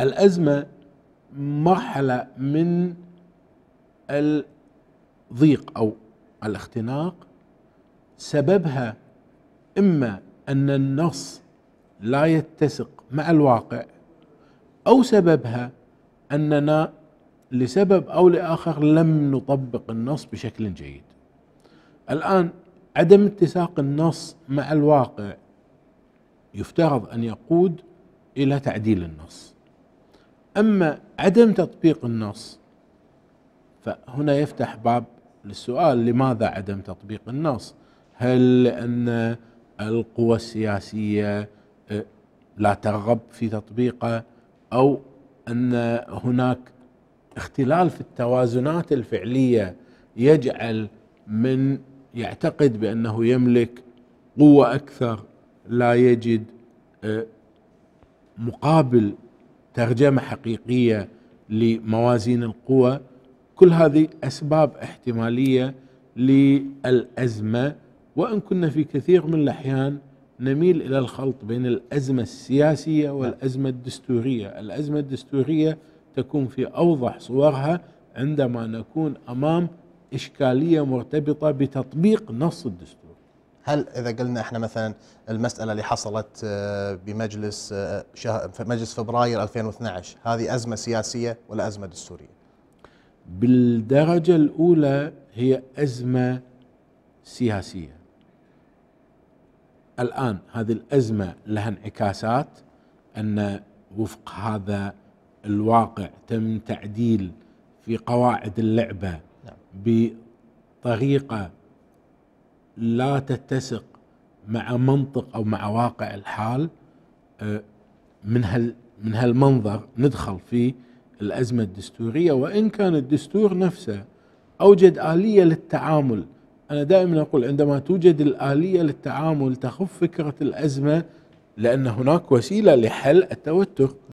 الأزمة مرحلة من الضيق أو الاختناق سببها إما أن النص لا يتسق مع الواقع أو سببها أننا لسبب أو لآخر لم نطبق النص بشكل جيد الآن عدم اتساق النص مع الواقع يفترض أن يقود إلى تعديل النص أما عدم تطبيق النص فهنا يفتح باب للسؤال لماذا عدم تطبيق النص هل لأن القوى السياسية آه، لا ترغب في تطبيقه أو أن هناك اختلال في التوازنات الفعلية يجعل من يعتقد بأنه يملك قوة أكثر لا يجد آه، مقابل ترجمة حقيقية لموازين القوى كل هذه أسباب احتمالية للأزمة وإن كنا في كثير من الأحيان نميل إلى الخلط بين الأزمة السياسية والأزمة الدستورية الأزمة الدستورية تكون في أوضح صورها عندما نكون أمام إشكالية مرتبطة بتطبيق نص الدستور هل اذا قلنا احنا مثلا المساله اللي حصلت آه، بمجلس آه، مجلس فبراير 2012 هذه ازمه سياسيه ولا ازمه دستوريه؟ بالدرجه الاولى هي ازمه سياسيه. الان هذه الازمه لها انعكاسات ان وفق هذا الواقع تم تعديل في قواعد اللعبه نعم. بطريقه لا تتسق مع منطق او مع واقع الحال آه، من هال من هالمنظر ندخل في الازمه الدستوريه وان كان الدستور نفسه اوجد اليه للتعامل انا دائما اقول عندما توجد الاليه للتعامل تخف فكره الازمه لان هناك وسيله لحل التوتر